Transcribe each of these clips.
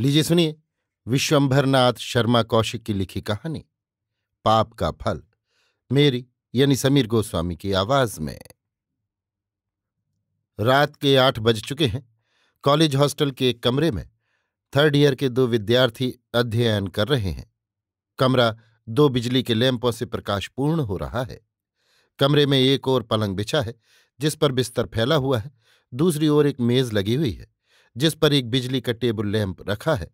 लीजिए सुनिए विश्वंभरनाथ शर्मा कौशिक की लिखी कहानी पाप का फल मेरी यानी समीर गोस्वामी की आवाज में रात के आठ बज चुके हैं कॉलेज हॉस्टल के एक कमरे में थर्ड ईयर के दो विद्यार्थी अध्ययन कर रहे हैं कमरा दो बिजली के लैंपों से प्रकाशपूर्ण हो रहा है कमरे में एक और पलंग बिछा है जिस पर बिस्तर फैला हुआ है दूसरी ओर एक मेज लगी हुई है जिस पर एक बिजली का टेबल लैंप रखा है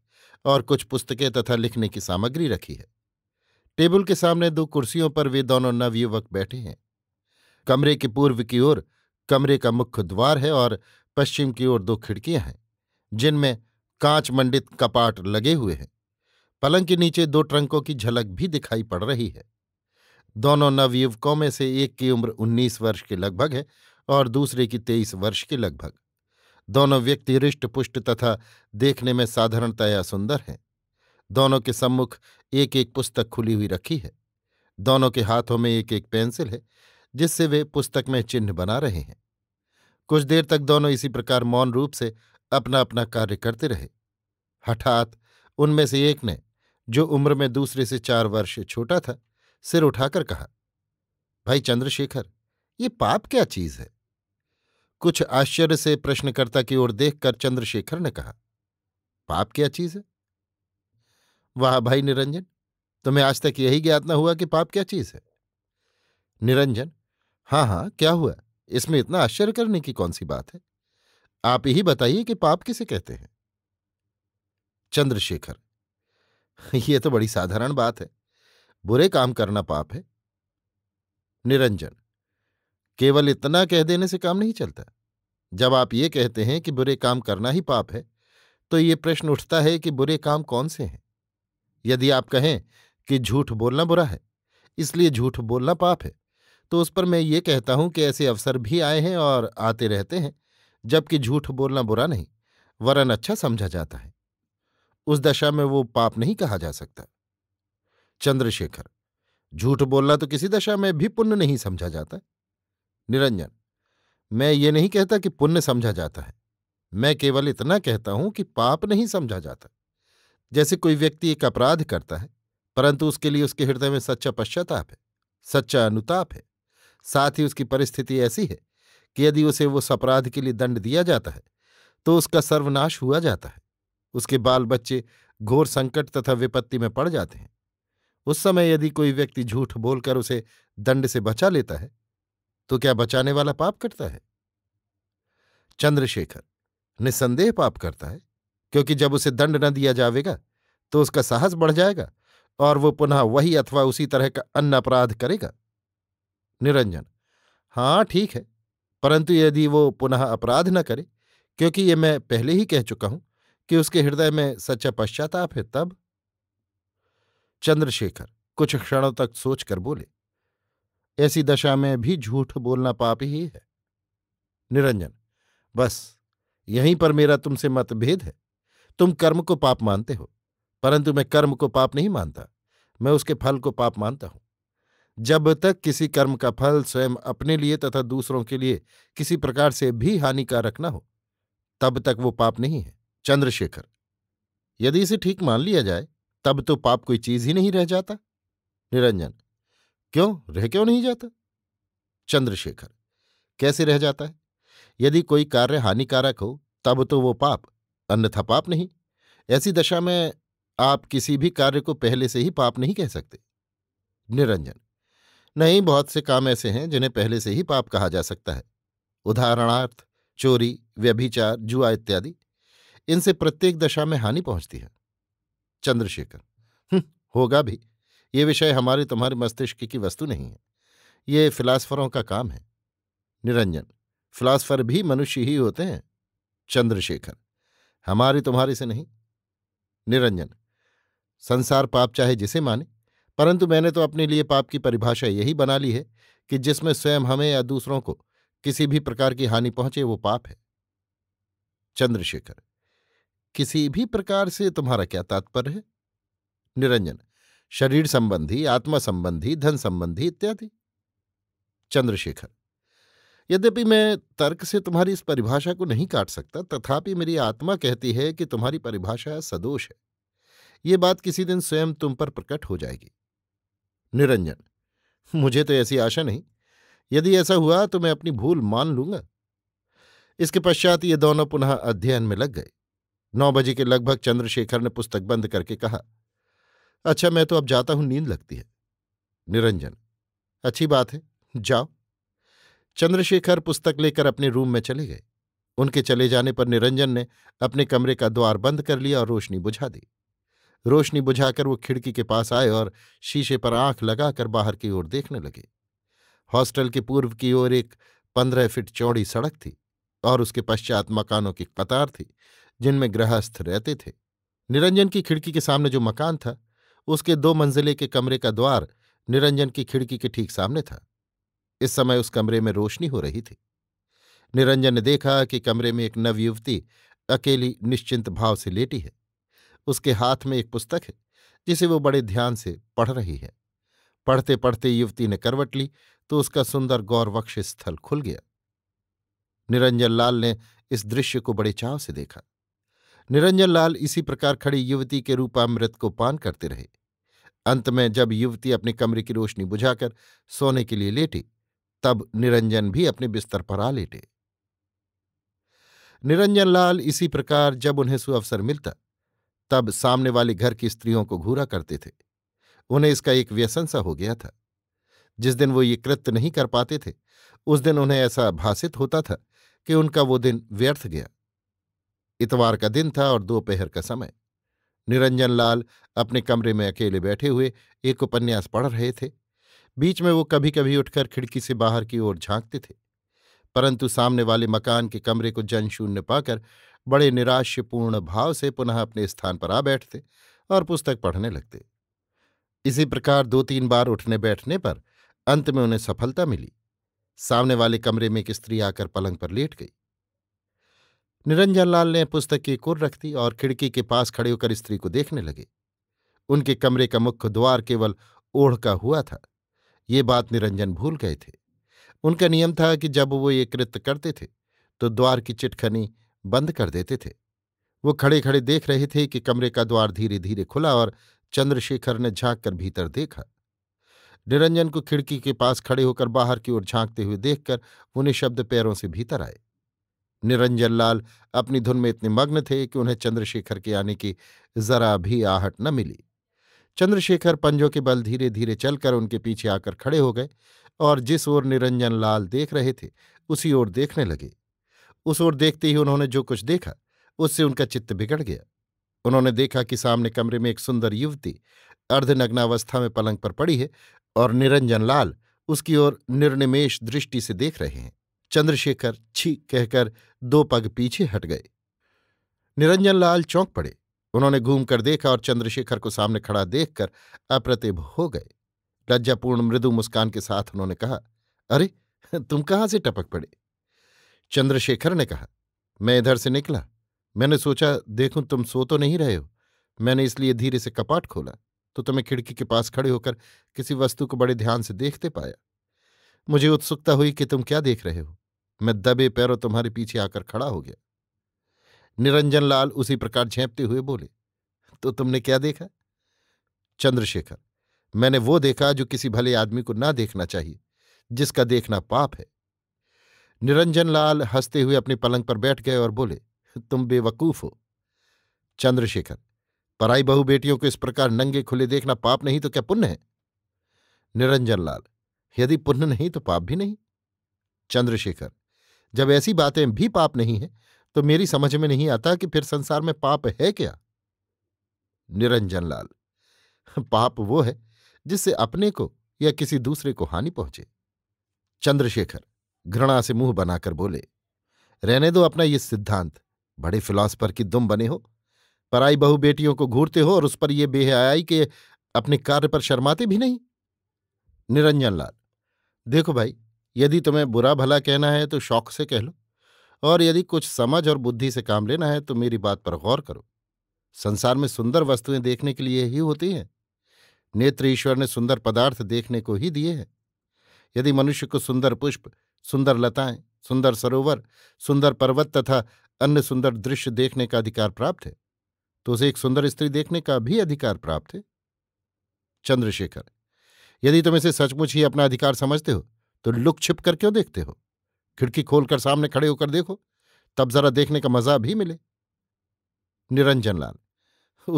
और कुछ पुस्तकें तथा लिखने की सामग्री रखी है टेबल के सामने दो कुर्सियों पर वे दोनों नवयुवक बैठे हैं कमरे के पूर्व की ओर कमरे का मुख्य द्वार है और पश्चिम की ओर दो खिड़कियां हैं जिनमें कांच मंडित कपाट लगे हुए हैं पलंग के नीचे दो ट्रंकों की झलक भी दिखाई पड़ रही है दोनों नवयुवकों में से एक की उम्र उन्नीस वर्ष के लगभग है और दूसरे की तेईस वर्ष के लगभग दोनों व्यक्ति रिष्ट पुष्ट तथा देखने में साधारणतया सुंदर हैं दोनों के सम्मुख एक एक पुस्तक खुली हुई रखी है दोनों के हाथों में एक एक पेंसिल है जिससे वे पुस्तक में चिन्ह बना रहे हैं कुछ देर तक दोनों इसी प्रकार मौन रूप से अपना अपना कार्य करते रहे हठात उनमें से एक ने जो उम्र में दूसरे से चार वर्ष छोटा था सिर उठाकर कहा भाई चंद्रशेखर ये पाप क्या चीज है कुछ आश्चर्य से प्रश्नकर्ता की ओर देखकर चंद्रशेखर ने कहा पाप क्या चीज है वाह भाई निरंजन तुम्हें आज तक यही ज्ञात न हुआ कि पाप क्या चीज है निरंजन हाँ हाँ क्या हुआ इसमें इतना आश्चर्य करने की कौन सी बात है आप यही बताइए कि पाप किसे कहते हैं चंद्रशेखर यह तो बड़ी साधारण बात है बुरे काम करना पाप है निरंजन केवल इतना कह देने से काम नहीं चलता जब आप ये कहते हैं कि बुरे काम करना ही पाप है तो ये प्रश्न उठता है कि बुरे काम कौन से हैं यदि आप कहें कि झूठ बोलना बुरा है इसलिए झूठ बोलना पाप है तो उस पर मैं ये कहता हूं कि ऐसे अवसर भी आए हैं और आते रहते हैं जबकि झूठ बोलना बुरा नहीं वरन अच्छा समझा जाता है उस दशा में वो पाप नहीं कहा जा सकता चंद्रशेखर झूठ बोलना तो किसी दशा में भी पुण्य नहीं समझा जाता निरंजन मैं ये नहीं कहता कि पुण्य समझा जाता है मैं केवल इतना कहता हूं कि पाप नहीं समझा जाता जैसे कोई व्यक्ति एक अपराध करता है परंतु उसके लिए उसके हृदय में सच्चा पश्चाताप है सच्चा अनुताप है साथ ही उसकी परिस्थिति ऐसी है कि यदि उसे उस अपराध के लिए दंड दिया जाता है तो उसका सर्वनाश हुआ जाता है उसके बाल बच्चे घोर संकट तथा विपत्ति में पड़ जाते हैं उस समय यदि कोई व्यक्ति झूठ बोलकर उसे दंड से बचा लेता है तो क्या बचाने वाला पाप करता है चंद्रशेखर निसंदेह पाप करता है क्योंकि जब उसे दंड न दिया जाएगा तो उसका साहस बढ़ जाएगा और वो पुनः वही अथवा उसी तरह का अन्य अपराध करेगा निरंजन हाँ ठीक है परंतु यदि वो पुनः अपराध न करे क्योंकि ये मैं पहले ही कह चुका हूं कि उसके हृदय में सच्चा पश्चाताप है तब चंद्रशेखर कुछ क्षणों तक सोचकर बोले ऐसी दशा में भी झूठ बोलना पाप ही है निरंजन बस यहीं पर मेरा तुमसे मतभेद है तुम कर्म को पाप मानते हो परंतु मैं कर्म को पाप नहीं मानता मैं उसके फल को पाप मानता हूं जब तक किसी कर्म का फल स्वयं अपने लिए तथा दूसरों के लिए किसी प्रकार से भी हानिकारक न हो तब तक वो पाप नहीं है चंद्रशेखर यदि इसे ठीक मान लिया जाए तब तो पाप कोई चीज ही नहीं रह जाता निरंजन क्यों रह क्यों नहीं जाता चंद्रशेखर कैसे रह जाता है यदि कोई कार्य हानिकारक हो तब तो वो पाप अन्यथा पाप नहीं ऐसी दशा में आप किसी भी कार्य को पहले से ही पाप नहीं कह सकते निरंजन नहीं बहुत से काम ऐसे हैं जिन्हें पहले से ही पाप कहा जा सकता है उदाहरणार्थ चोरी व्यभिचार जुआ इत्यादि इनसे प्रत्येक दशा में हानि पहुंचती है चंद्रशेखर हम्म, होगा भी ये विषय हमारे तुम्हारे मस्तिष्क की वस्तु नहीं है ये फिलासफरों का काम है निरंजन फिलासफर भी मनुष्य ही होते हैं चंद्रशेखर हमारे तुम्हारे से नहीं निरंजन संसार पाप चाहे जिसे माने परंतु मैंने तो अपने लिए पाप की परिभाषा यही बना ली है कि जिसमें स्वयं हमें या दूसरों को किसी भी प्रकार की हानि पहुंचे वो पाप है चंद्रशेखर किसी भी प्रकार से तुम्हारा क्या तात्पर्य है निरंजन शरीर संबंधी आत्मा संबंधी धन संबंधी इत्यादि चंद्रशेखर यद्यपि मैं तर्क से तुम्हारी इस परिभाषा को नहीं काट सकता तथापि मेरी आत्मा कहती है कि तुम्हारी परिभाषा सदोष है ये बात किसी दिन स्वयं तुम पर प्रकट हो जाएगी निरंजन मुझे तो ऐसी आशा नहीं यदि ऐसा हुआ तो मैं अपनी भूल मान लूंगा इसके पश्चात ये दोनों पुनः अध्ययन में लग गए नौ बजे के लगभग चंद्रशेखर ने पुस्तक बंद करके कहा अच्छा मैं तो अब जाता हूं नींद लगती है निरंजन अच्छी बात है जाओ चंद्रशेखर पुस्तक लेकर अपने रूम में चले गए उनके चले जाने पर निरंजन ने अपने कमरे का द्वार बंद कर लिया और रोशनी बुझा दी रोशनी बुझाकर वो खिड़की के पास आए और शीशे पर आंख लगाकर बाहर की ओर देखने लगे हॉस्टल के पूर्व की ओर एक पंद्रह फीट चौड़ी सड़क थी और उसके पश्चात मकानों की कतार थी जिनमें गृहस्थ रहते थे निरंजन की खिड़की के सामने जो मकान था उसके दो मंजिले के कमरे का द्वार निरंजन की खिड़की के ठीक सामने था इस समय उस कमरे में रोशनी हो रही थी निरंजन ने देखा कि कमरे में एक नवयुवती अकेली निश्चिंत भाव से लेटी है उसके हाथ में एक पुस्तक है जिसे वो बड़े ध्यान से पढ़ रही है पढ़ते पढ़ते युवती ने करवट ली तो उसका सुंदर गौरवक्ष स्थल खुल गया निरंजन लाल ने इस दृश्य को बड़े चाव से देखा निरंजन लाल इसी प्रकार खड़ी युवती के रूपामृत को पान करते रहे अंत में जब युवती अपने कमरे की रोशनी बुझाकर सोने के लिए लेटी तब निरंजन भी अपने बिस्तर पर आ लेटे निरंजन लाल इसी प्रकार जब उन्हें सुअवसर मिलता तब सामने वाले घर की स्त्रियों को घूरा करते थे उन्हें इसका एक व्यसन सा हो गया था जिस दिन वो ये कृत्य नहीं कर पाते थे उस दिन उन्हें ऐसा भाषित होता था कि उनका वो दिन व्यर्थ गया इतवार का दिन था और दोपहर का समय निरंजन लाल अपने कमरे में अकेले बैठे हुए एक उपन्यास पढ़ रहे थे बीच में वो कभी कभी उठकर खिड़की से बाहर की ओर झांकते थे परंतु सामने वाले मकान के कमरे को जनशून्य पाकर बड़े निराश्यपूर्ण भाव से पुनः अपने स्थान पर आ बैठते और पुस्तक पढ़ने लगते इसी प्रकार दो तीन बार उठने बैठने पर अंत में उन्हें सफलता मिली सामने वाले कमरे में एक स्त्री आकर पलंग पर लेट गई निरंजन लाल ने पुस्तक की कुर रख दी और खिड़की के पास खड़े होकर स्त्री को देखने लगे उनके कमरे का मुख्य द्वार केवल ओढ़ का हुआ था ये बात निरंजन भूल गए थे उनका नियम था कि जब वो ये कृत्य करते थे तो द्वार की चिटखनी बंद कर देते थे वो खड़े खड़े देख रहे थे कि कमरे का द्वार धीरे धीरे खुला और चंद्रशेखर ने झांक कर भीतर देखा निरंजन को खिड़की के पास खड़े होकर बाहर की ओर झांकते हुए देखकर उन्हें शब्द पैरों से भीतर आए निरंजन लाल अपनी धुन में इतने मग्न थे कि उन्हें चंद्रशेखर के आने की जरा भी आहट न मिली चंद्रशेखर पंजों के बल धीरे धीरे चलकर उनके पीछे आकर खड़े हो गए और जिस ओर निरंजन लाल देख रहे थे उसी ओर देखने लगे उस ओर देखते ही उन्होंने जो कुछ देखा उससे उनका चित्त बिगड़ गया उन्होंने देखा कि सामने कमरे में एक सुंदर युवती अर्धनग्नावस्था में पलंग पर पड़ी है और निरंजन लाल उसकी ओर निर्निमेश दृष्टि से देख रहे हैं चंद्रशेखर छी कहकर दो पग पीछे हट गए निरंजन लाल चौंक पड़े उन्होंने घूमकर देखा और चंद्रशेखर को सामने खड़ा देखकर अप्रतिभ हो गए लज्जापूर्ण मृदु मुस्कान के साथ उन्होंने कहा अरे तुम कहाँ से टपक पड़े चंद्रशेखर ने कहा मैं इधर से निकला मैंने सोचा देखूं तुम सो तो नहीं रहे हो मैंने इसलिए धीरे से कपाट खोला तो तुम्हें खिड़की के पास खड़े होकर किसी वस्तु को बड़े ध्यान से देखते पाया मुझे उत्सुकता हुई कि तुम क्या देख रहे हो मैं दबे पैरों तुम्हारे पीछे आकर खड़ा हो गया निरंजन लाल उसी प्रकार झेपते हुए बोले तो तुमने क्या देखा चंद्रशेखर मैंने वो देखा जो किसी भले आदमी को ना देखना चाहिए जिसका देखना पाप है निरंजन लाल हंसते हुए अपने पलंग पर बैठ गए और बोले तुम बेवकूफ हो चंद्रशेखर पराई बहु बेटियों को इस प्रकार नंगे खुले देखना पाप नहीं तो क्या पुण्य है निरंजन लाल यदि पुण्य नहीं तो पाप भी नहीं चंद्रशेखर जब ऐसी बातें भी पाप नहीं है तो मेरी समझ में नहीं आता कि फिर संसार में पाप है क्या निरंजन लाल पाप वो है जिससे अपने को या किसी दूसरे को हानि पहुंचे चंद्रशेखर घृणा से मुंह बनाकर बोले रहने दो अपना ये सिद्धांत बड़े फिलॉसफर की दुम बने हो पराई बहु बेटियों को घूरते हो और उस पर यह बेहयाई के अपने कार्य पर शर्माते भी नहीं निरंजन लाल देखो भाई यदि तुम्हें बुरा भला कहना है तो शौक से कह लो और यदि कुछ समझ और बुद्धि से काम लेना है तो मेरी बात पर गौर करो संसार में सुंदर वस्तुएं देखने के लिए ही होती हैं नेत्र ईश्वर ने सुंदर पदार्थ देखने को ही दिए हैं यदि मनुष्य को सुंदर पुष्प सुंदर लताएं सुंदर सरोवर सुंदर पर्वत तथा अन्य सुंदर दृश्य देखने का अधिकार प्राप्त है तो उसे एक सुंदर स्त्री देखने का भी अधिकार प्राप्त है चंद्रशेखर यदि तुम इसे सचमुच ही अपना अधिकार समझते हो तो लुक छिप कर क्यों देखते हो खिड़की खोलकर सामने खड़े होकर देखो तब जरा देखने का मजा भी मिले निरंजन लाल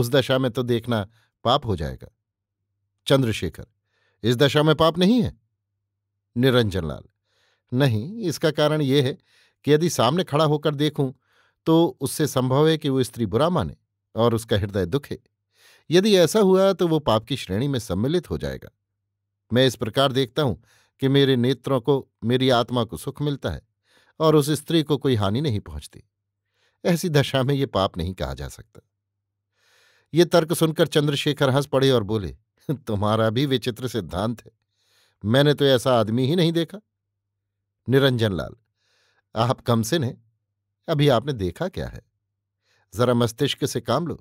उस दशा में तो देखना पाप हो जाएगा चंद्रशेखर इस दशा में पाप नहीं है निरंजन लाल नहीं इसका कारण यह है कि यदि सामने खड़ा होकर देखूं तो उससे संभव है कि वो स्त्री बुरा माने और उसका हृदय दुखे यदि ऐसा हुआ तो वो पाप की श्रेणी में सम्मिलित हो जाएगा मैं इस प्रकार देखता हूं कि मेरे नेत्रों को मेरी आत्मा को सुख मिलता है और उस स्त्री को कोई हानि नहीं पहुंचती ऐसी दशा में ये पाप नहीं कहा जा सकता ये तर्क सुनकर चंद्रशेखर हंस पड़े और बोले तुम्हारा भी विचित्र सिद्धांत है मैंने तो ऐसा आदमी ही नहीं देखा निरंजन लाल आप से हैं अभी आपने देखा क्या है जरा मस्तिष्क से काम लो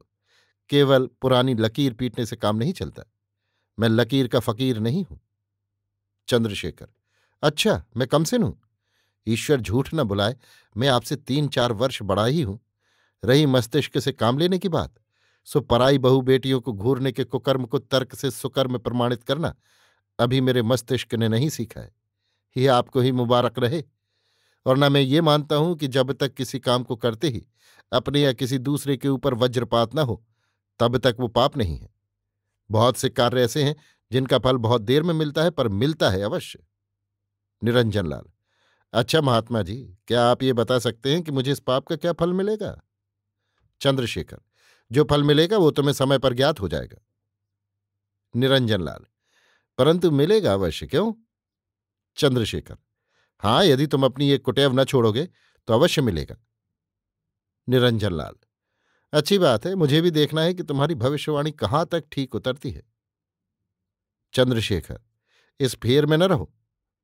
केवल पुरानी लकीर पीटने से काम नहीं चलता मैं लकीर का फकीर नहीं हूं चंद्रशेखर अच्छा मैं कमसिन हूं ईश्वर झूठ न बुलाए मैं आपसे तीन चार वर्ष बड़ा ही हूं रही मस्तिष्क से काम लेने की बात सो पराई बहु बेटियों को घूरने के कुकर्म को तर्क से सुकर्म प्रमाणित करना अभी मेरे मस्तिष्क ने नहीं सीखा है यह आपको ही मुबारक रहे और न मैं ये मानता हूं कि जब तक किसी काम को करते ही अपने या किसी दूसरे के ऊपर वज्रपात न हो तब तक वो पाप नहीं है बहुत से कार्य ऐसे हैं जिनका फल बहुत देर में मिलता है पर मिलता है अवश्य निरंजन लाल अच्छा महात्मा जी क्या आप ये बता सकते हैं कि मुझे इस पाप का क्या फल मिलेगा चंद्रशेखर जो फल मिलेगा वो तुम्हें समय पर ज्ञात हो जाएगा निरंजन लाल परंतु मिलेगा अवश्य क्यों चंद्रशेखर हाँ यदि तुम अपनी ये कुटेव न छोड़ोगे तो अवश्य मिलेगा निरंजन लाल अच्छी बात है मुझे भी देखना है कि तुम्हारी भविष्यवाणी कहाँ तक ठीक उतरती है चंद्रशेखर इस फेर में न रहो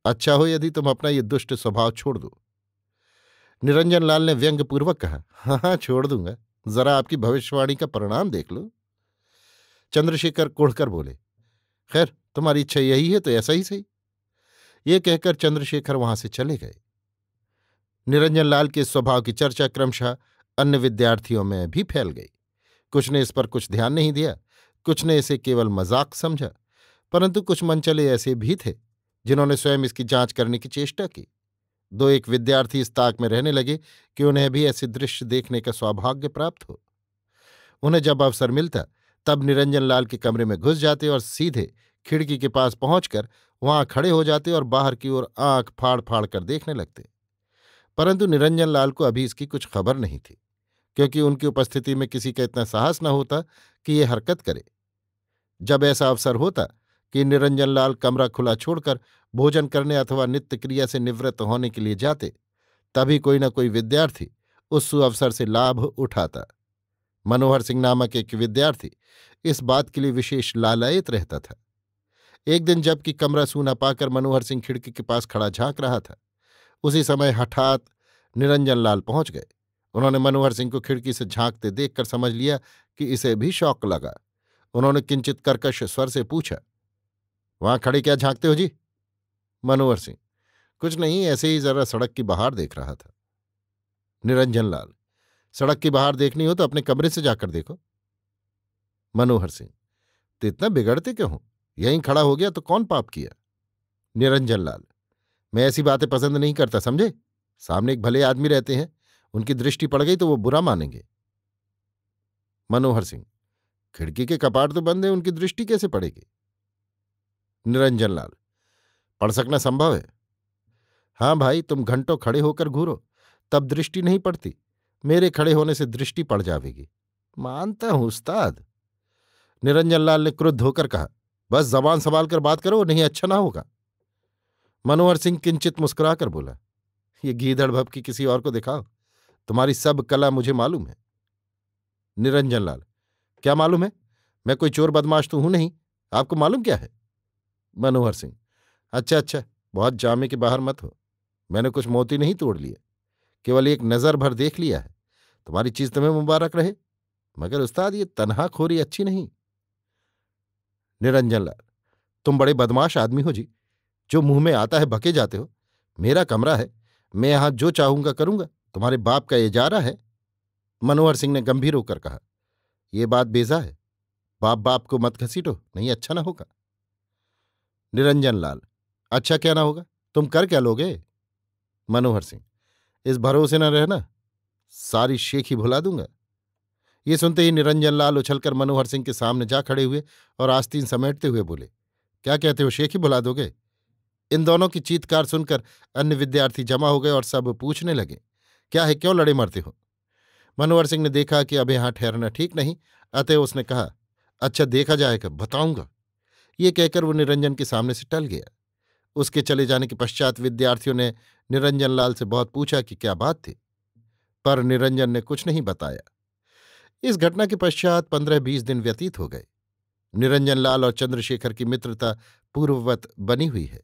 अच्छा हो यदि तुम अपना ये दुष्ट स्वभाव छोड़ दो निरंजन लाल ने व्यंग्यपूर्वक कहा हाँ हाँ छोड़ दूंगा जरा आपकी भविष्यवाणी का परिणाम देख लो चंद्रशेखर कुढ़कर बोले खैर तुम्हारी इच्छा यही है तो ऐसा ही सही ये कहकर चंद्रशेखर वहां से चले गए निरंजन लाल के स्वभाव की चर्चा क्रमशः अन्य विद्यार्थियों में भी फैल गई कुछ ने इस पर कुछ ध्यान नहीं दिया कुछ ने इसे केवल मजाक समझा परंतु कुछ मनचले ऐसे भी थे जिन्होंने स्वयं इसकी जांच करने की चेष्टा की दो एक विद्यार्थी इस ताक में रहने लगे कि उन्हें भी ऐसे दृश्य देखने का सौभाग्य प्राप्त हो उन्हें जब अवसर मिलता तब निरंजन लाल के कमरे में घुस जाते और सीधे खिड़की के पास पहुंचकर वहां खड़े हो जाते और बाहर की ओर आंख फाड़ फाड़ कर देखने लगते परंतु निरंजन लाल को अभी इसकी कुछ खबर नहीं थी क्योंकि उनकी उपस्थिति में किसी का इतना साहस न होता कि ये हरकत करे जब ऐसा अवसर होता कि निरंजन लाल कमरा खुला छोड़कर भोजन करने अथवा नित्य क्रिया से निवृत्त होने के लिए जाते तभी कोई न कोई विद्यार्थी उस सुअवसर से लाभ उठाता मनोहर सिंह नामक एक विद्यार्थी इस बात के लिए विशेष लालायित रहता था एक दिन जबकि कमरा सूना पाकर मनोहर सिंह खिड़की के पास खड़ा झांक रहा था उसी समय हठात निरंजन लाल पहुंच गए उन्होंने मनोहर सिंह को खिड़की से झांकते देखकर समझ लिया कि इसे भी शौक लगा उन्होंने किंचित कर्कश स्वर से पूछा वहां खड़े क्या झांकते हो जी मनोहर सिंह कुछ नहीं ऐसे ही जरा सड़क की बाहर देख रहा था निरंजन लाल सड़क की बाहर देखनी हो तो अपने कमरे से जाकर देखो मनोहर सिंह तो इतना बिगड़ते क्यों यहीं खड़ा हो गया तो कौन पाप किया निरंजन लाल मैं ऐसी बातें पसंद नहीं करता समझे सामने एक भले आदमी रहते हैं उनकी दृष्टि पड़ गई तो वो बुरा मानेंगे मनोहर सिंह खिड़की के कपाट तो बंद है उनकी दृष्टि कैसे पड़ेगी निरंजन लाल पढ़ सकना संभव है हाँ भाई तुम घंटों खड़े होकर घूरो तब दृष्टि नहीं पड़ती मेरे खड़े होने से दृष्टि पड़ जावेगी मानता हूं उस्ताद निरंजन लाल ने क्रुद्ध होकर कहा बस जबान संभाल कर बात करो नहीं अच्छा ना होगा मनोहर सिंह किंचित मुस्कुराकर बोला ये गीधड़ भप की किसी और को दिखाओ तुम्हारी सब कला मुझे मालूम है निरंजन लाल क्या मालूम है मैं कोई चोर बदमाश तो हूं नहीं आपको मालूम क्या है मनोहर सिंह अच्छा अच्छा बहुत जामे के बाहर मत हो मैंने कुछ मोती नहीं तोड़ लिए केवल एक नज़र भर देख लिया है तुम्हारी चीज़ तुम्हें मुबारक रहे मगर उस्ताद ये तनहा खोरी अच्छी नहीं निरंजन लाल तुम बड़े बदमाश आदमी हो जी जो मुंह में आता है भके जाते हो मेरा कमरा है मैं यहां जो चाहूंगा करूंगा तुम्हारे बाप का ये जा रहा है मनोहर सिंह ने गंभीर होकर कहा ये बात बेजा है बाप बाप को मत घसीटो नहीं अच्छा ना होगा निरंजन लाल अच्छा क्या ना होगा तुम कर क्या लोगे मनोहर सिंह इस भरोसे न रहना सारी शेखी भुला दूंगा ये सुनते ही निरंजन लाल उछलकर मनोहर सिंह के सामने जा खड़े हुए और आस्तीन समेटते हुए बोले क्या कहते हो शेखी भुला दोगे इन दोनों की चीतकार सुनकर अन्य विद्यार्थी जमा हो गए और सब पूछने लगे क्या है क्यों लड़े मरते हो मनोहर सिंह ने देखा कि अब यहां ठहरना ठीक नहीं अतः उसने कहा अच्छा देखा जाएगा बताऊंगा ये कहकर वो निरंजन के सामने से टल गया उसके चले जाने के पश्चात विद्यार्थियों ने निरंजन लाल से बहुत पूछा कि क्या बात थी पर निरंजन ने कुछ नहीं बताया इस घटना के पश्चात पंद्रह बीस दिन व्यतीत हो गए निरंजन लाल और चंद्रशेखर की मित्रता पूर्ववत बनी हुई है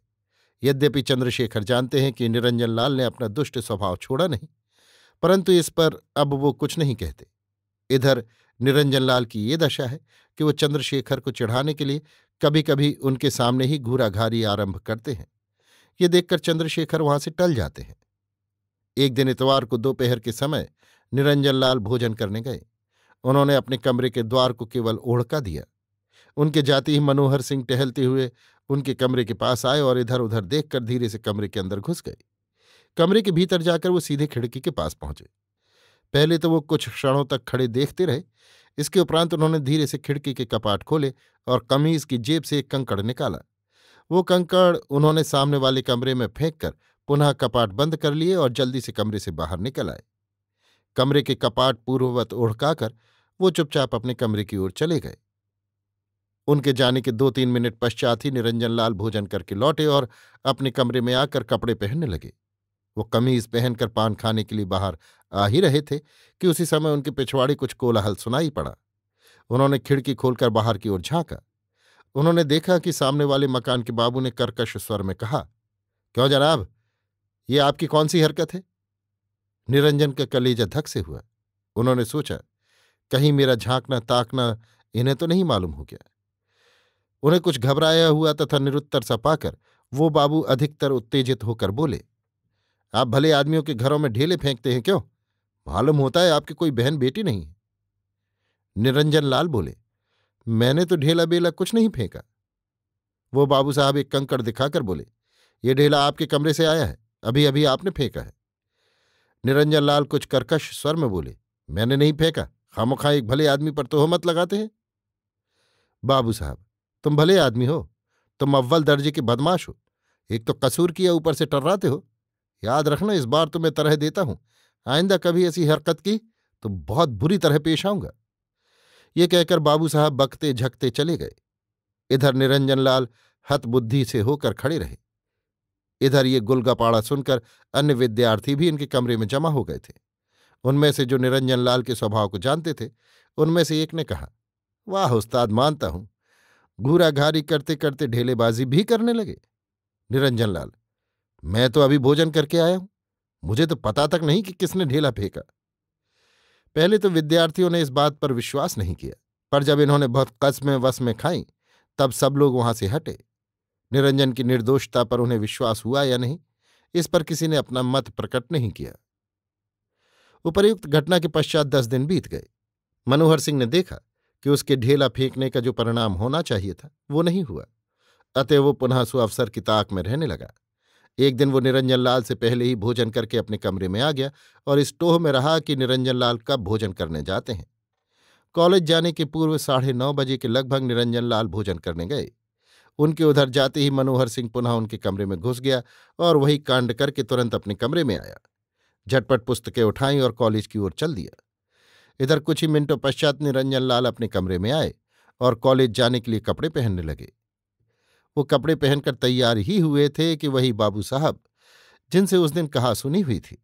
यद्यपि चंद्रशेखर जानते हैं कि निरंजन लाल ने अपना दुष्ट स्वभाव छोड़ा नहीं परंतु इस पर अब वो कुछ नहीं कहते इधर निरंजन लाल की ये दशा है कि वो चंद्रशेखर को चढ़ाने के लिए कभी कभी उनके सामने ही घूराघारी आरंभ करते हैं ये देखकर चंद्रशेखर वहां से टल जाते हैं एक दिन इतवार को दोपहर के समय निरंजन लाल भोजन करने गए उन्होंने अपने कमरे के द्वार को केवल ओढ़का दिया उनके जाते ही मनोहर सिंह टहलते हुए उनके कमरे के पास आए और इधर उधर देखकर धीरे से कमरे के अंदर घुस गए कमरे के भीतर जाकर वो सीधे खिड़की के पास पहुंचे पहले तो वो कुछ क्षणों तक खड़े देखते रहे इसके उपरांत उन्होंने धीरे से खिड़की के कपाट खोले और कमीज की जेब से एक कंकड़ निकाला वो कंकड़ उन्होंने सामने वाले कमरे में फेंक कर पुनः कपाट बंद कर लिए और जल्दी से कमरे से बाहर निकल आए कमरे के कपाट पूर्ववत उड़काकर वो चुपचाप अपने कमरे की ओर चले गए उनके जाने के दो तीन मिनट पश्चात ही निरंजन लाल भोजन करके लौटे और अपने कमरे में आकर कपड़े पहनने लगे वो कमीज पहनकर पान खाने के लिए बाहर आ ही रहे थे कि उसी समय उनके पिछवाड़े कुछ कोलाहल सुनाई पड़ा उन्होंने खिड़की खोलकर बाहर की ओर झांका उन्होंने देखा कि सामने वाले मकान के बाबू ने कर्कश स्वर में कहा क्यों जनाब ये आपकी कौन सी हरकत है निरंजन का कलेजा धक से हुआ उन्होंने सोचा कहीं मेरा झांकना ताकना इन्हें तो नहीं मालूम हो गया उन्हें कुछ घबराया हुआ तथा निरुत्तर सा पाकर वो बाबू अधिकतर उत्तेजित होकर बोले आप भले आदमियों के घरों में ढेले फेंकते हैं क्यों मालूम होता है आपकी कोई बहन बेटी नहीं है निरंजन लाल बोले मैंने तो ढेला बेला कुछ नहीं फेंका वो बाबू साहब एक कंकड़ दिखाकर बोले ये ढेला आपके कमरे से आया है अभी अभी आपने फेंका है निरंजन लाल कुछ कर्कश स्वर में बोले मैंने नहीं फेंका खामोखा एक भले आदमी पर तो हो मत लगाते हैं बाबू साहब तुम भले आदमी हो तुम अव्वल दर्जे के बदमाश हो एक तो कसूर किया ऊपर से टर्राते हो याद रखना इस बार तो मैं तरह देता हूं आइंदा कभी ऐसी हरकत की तो बहुत बुरी तरह पेश आऊंगा ये कहकर बाबू साहब बकते झकते चले गए इधर निरंजन लाल हतबुद्धि से होकर खड़े रहे इधर ये गुलगापाड़ा सुनकर अन्य विद्यार्थी भी इनके कमरे में जमा हो गए थे उनमें से जो निरंजन लाल के स्वभाव को जानते थे उनमें से एक ने कहा वाह उस्ताद मानता हूं घूरा घारी करते करते ढेलेबाजी भी करने लगे निरंजन लाल मैं तो अभी भोजन करके आया हूं मुझे तो पता तक नहीं कि किसने ढेला फेंका पहले तो विद्यार्थियों ने इस बात पर विश्वास नहीं किया पर जब इन्होंने बहुत कस्में वस में खाई तब सब लोग वहां से हटे निरंजन की निर्दोषता पर उन्हें विश्वास हुआ या नहीं इस पर किसी ने अपना मत प्रकट नहीं किया उपर्युक्त घटना के पश्चात दस दिन बीत गए मनोहर सिंह ने देखा कि उसके ढेला फेंकने का जो परिणाम होना चाहिए था वो नहीं हुआ अतः वो पुनः सुअवसर की ताक में रहने लगा एक दिन वो निरंजन लाल से पहले ही भोजन करके अपने कमरे में आ गया और इस टोह में रहा कि निरंजन लाल कब भोजन करने जाते हैं कॉलेज जाने के पूर्व साढ़े नौ बजे के लगभग निरंजन लाल भोजन करने गए उनके उधर जाते ही मनोहर सिंह पुनः उनके कमरे में घुस गया और वही कांड करके तुरंत अपने कमरे में आया झटपट पुस्तकें उठाई और कॉलेज की ओर चल दिया इधर कुछ ही मिनटों पश्चात निरंजन लाल अपने कमरे में आए और कॉलेज जाने के लिए कपड़े पहनने लगे वो कपड़े पहनकर तैयार ही हुए थे कि वही बाबू साहब जिनसे उस दिन कहा सुनी हुई थी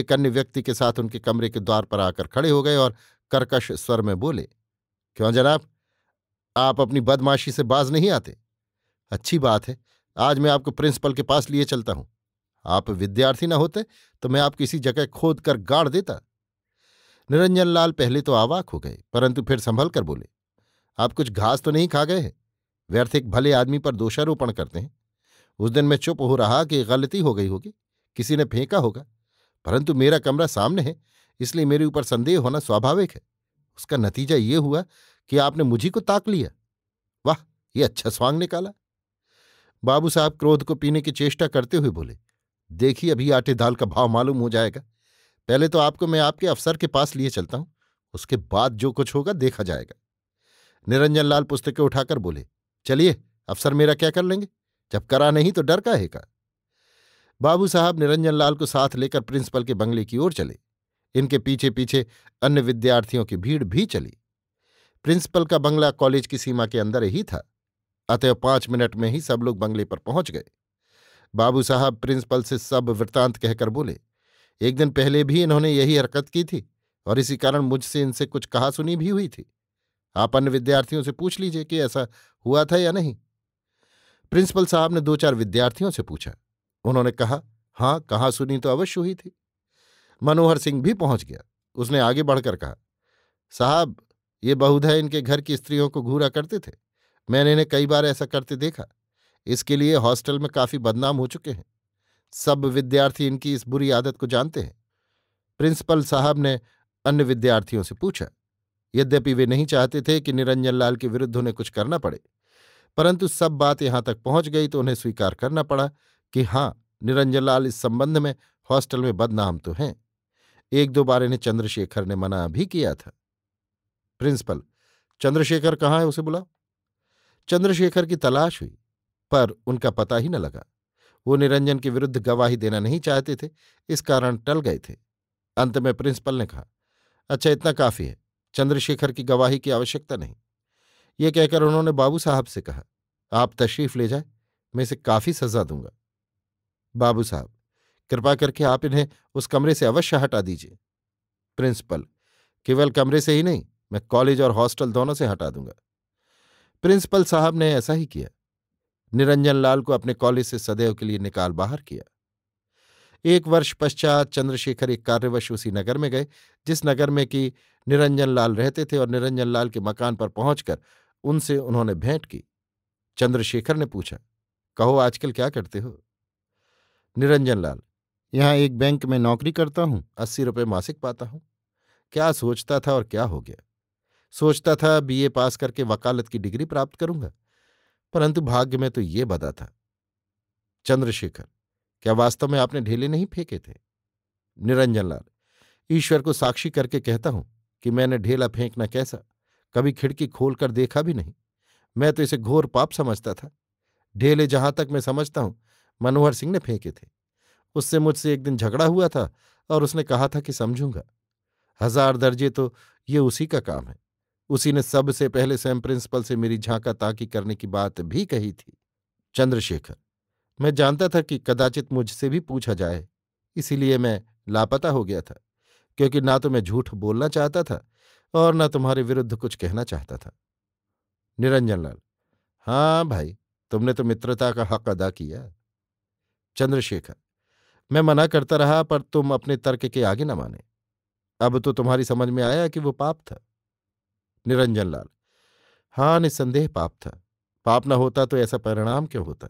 एक अन्य व्यक्ति के साथ उनके कमरे के द्वार पर आकर खड़े हो गए और कर्कश स्वर में बोले क्यों जनाब आप अपनी बदमाशी से बाज नहीं आते अच्छी बात है आज मैं आपको प्रिंसिपल के पास लिए चलता हूं आप विद्यार्थी ना होते तो मैं आप किसी जगह खोद कर गाड़ देता निरंजन लाल पहले तो आवाक हो गए परंतु फिर संभल कर बोले आप कुछ घास तो नहीं खा गए हैं व्यर्थ एक भले आदमी पर दोषारोपण करते हैं उस दिन मैं चुप हो रहा कि गलती हो गई होगी किसी ने फेंका होगा परंतु मेरा कमरा सामने है इसलिए मेरे ऊपर संदेह होना स्वाभाविक है उसका नतीजा ये हुआ कि आपने मुझी को ताक लिया वाह ये अच्छा स्वांग निकाला बाबू साहब क्रोध को पीने की चेष्टा करते हुए बोले देखिए अभी आटे दाल का भाव मालूम हो जाएगा पहले तो आपको मैं आपके अफसर के पास लिए चलता हूं उसके बाद जो कुछ होगा देखा जाएगा निरंजन लाल पुस्तकें उठाकर बोले चलिए अफसर मेरा क्या कर लेंगे जब करा नहीं तो डर काहेका बाबू साहब निरंजन लाल को साथ लेकर प्रिंसिपल के बंगले की ओर चले इनके पीछे पीछे अन्य विद्यार्थियों की भीड़ भी चली प्रिंसिपल का बंगला कॉलेज की सीमा के अंदर ही था अतः पांच मिनट में ही सब लोग बंगले पर पहुंच गए बाबू साहब प्रिंसिपल से सब वृत्तांत कहकर बोले एक दिन पहले भी इन्होंने यही हरकत की थी और इसी कारण मुझसे इनसे कुछ कहा सुनी भी हुई थी आप अन्य विद्यार्थियों से पूछ लीजिए कि ऐसा हुआ था या नहीं प्रिंसिपल साहब ने दो चार विद्यार्थियों से पूछा उन्होंने कहा हाँ कहाँ सुनी तो अवश्य हुई थी मनोहर सिंह भी पहुंच गया उसने आगे बढ़कर कहा साहब ये बहुधा इनके घर की स्त्रियों को घूरा करते थे मैंने इन्हें कई बार ऐसा करते देखा इसके लिए हॉस्टल में काफी बदनाम हो चुके हैं सब विद्यार्थी इनकी इस बुरी आदत को जानते हैं प्रिंसिपल साहब ने अन्य विद्यार्थियों से पूछा यद्यपि वे नहीं चाहते थे कि निरंजन लाल के विरुद्ध उन्हें कुछ करना पड़े परंतु सब बात यहां तक पहुंच गई तो उन्हें स्वीकार करना पड़ा कि हां निरंजन लाल इस संबंध में हॉस्टल में बदनाम तो हैं एक दो बार इन्हें चंद्रशेखर ने मना भी किया था प्रिंसिपल चंद्रशेखर कहाँ है उसे बुलाओ चंद्रशेखर की तलाश हुई पर उनका पता ही न लगा वो निरंजन के विरुद्ध गवाही देना नहीं चाहते थे इस कारण टल गए थे अंत में प्रिंसिपल ने कहा अच्छा इतना काफी है चंद्रशेखर की गवाही की आवश्यकता नहीं ये कहकर उन्होंने बाबू साहब से कहा आप तशरीफ ले जाए मैं इसे काफी सजा दूंगा बाबू साहब कृपा करके आप इन्हें उस कमरे से अवश्य हटा दीजिए प्रिंसिपल केवल कमरे से ही नहीं मैं कॉलेज और हॉस्टल दोनों से हटा दूंगा प्रिंसिपल साहब ने ऐसा ही किया निरंजन लाल को अपने कॉलेज से सदैव के लिए निकाल बाहर किया एक वर्ष पश्चात चंद्रशेखर एक कार्यवश उसी नगर में गए जिस नगर में कि निरंजन लाल रहते थे और निरंजन लाल के मकान पर पहुंचकर उनसे उन्होंने भेंट की चंद्रशेखर ने पूछा कहो आजकल क्या करते हो निरंजन लाल यहाँ एक बैंक में नौकरी करता हूँ अस्सी रुपये मासिक पाता हूँ क्या सोचता था और क्या हो गया सोचता था बीए पास करके वकालत की डिग्री प्राप्त करूंगा परंतु भाग्य में तो ये बदा था चंद्रशेखर क्या वास्तव में आपने ढेले नहीं फेंके थे निरंजन लाल ईश्वर को साक्षी करके कहता हूं कि मैंने ढेला फेंकना कैसा कभी खिड़की खोलकर देखा भी नहीं मैं तो इसे घोर पाप समझता था ढेले जहां तक मैं समझता हूं मनोहर सिंह ने फेंके थे उससे मुझसे एक दिन झगड़ा हुआ था और उसने कहा था कि समझूंगा हजार दर्जे तो ये उसी का काम है उसी ने सबसे पहले सैम प्रिंसिपल से मेरी झांका ताकी करने की बात भी कही थी चंद्रशेखर मैं जानता था कि कदाचित मुझसे भी पूछा जाए इसीलिए मैं लापता हो गया था क्योंकि ना तो मैं झूठ बोलना चाहता था और न तुम्हारे विरुद्ध कुछ कहना चाहता था निरंजनलाल हाँ भाई तुमने तो मित्रता का हक अदा किया चंद्रशेखर मैं मना करता रहा पर तुम अपने तर्क के आगे न माने अब तो तुम्हारी समझ में आया कि वो पाप था निरंजन लाल हाँ निस्संदेह पाप था पाप न होता तो ऐसा परिणाम क्यों होता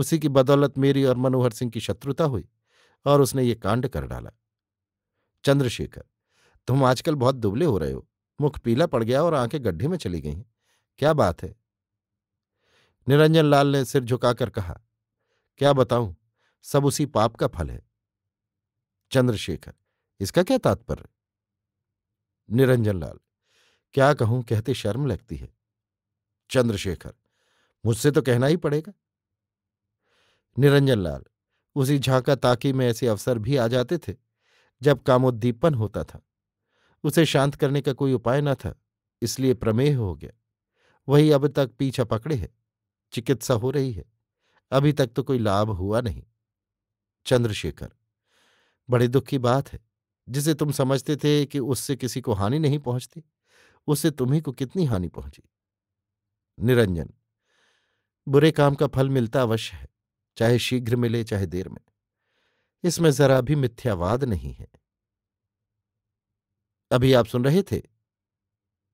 उसी की बदौलत मेरी और मनोहर सिंह की शत्रुता हुई और उसने ये कांड कर डाला चंद्रशेखर तुम आजकल बहुत दुबले हो रहे हो मुख पीला पड़ गया और आंखें गड्ढे में चली गई क्या बात है निरंजन लाल ने सिर झुकाकर कहा क्या बताऊं सब उसी पाप का फल है चंद्रशेखर इसका क्या तात्पर्य निरंजन लाल क्या कहूं कहते शर्म लगती है चंद्रशेखर मुझसे तो कहना ही पड़ेगा निरंजन लाल उसी झांका ताकी में ऐसे अवसर भी आ जाते थे जब कामोद्दीपन होता था उसे शांत करने का कोई उपाय न था इसलिए प्रमेह हो गया वही अब तक पीछा पकड़े है चिकित्सा हो रही है अभी तक तो कोई लाभ हुआ नहीं चंद्रशेखर बड़ी दुख की बात है जिसे तुम समझते थे कि उससे किसी को हानि नहीं पहुंचती उससे तुम्ही को कितनी हानि पहुंची निरंजन बुरे काम का फल मिलता अवश्य है चाहे शीघ्र मिले चाहे देर में इसमें जरा भी मिथ्यावाद नहीं है अभी आप सुन रहे थे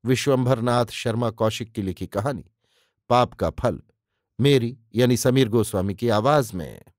विश्वंभरनाथ शर्मा कौशिक की लिखी कहानी पाप का फल मेरी यानी समीर गोस्वामी की आवाज में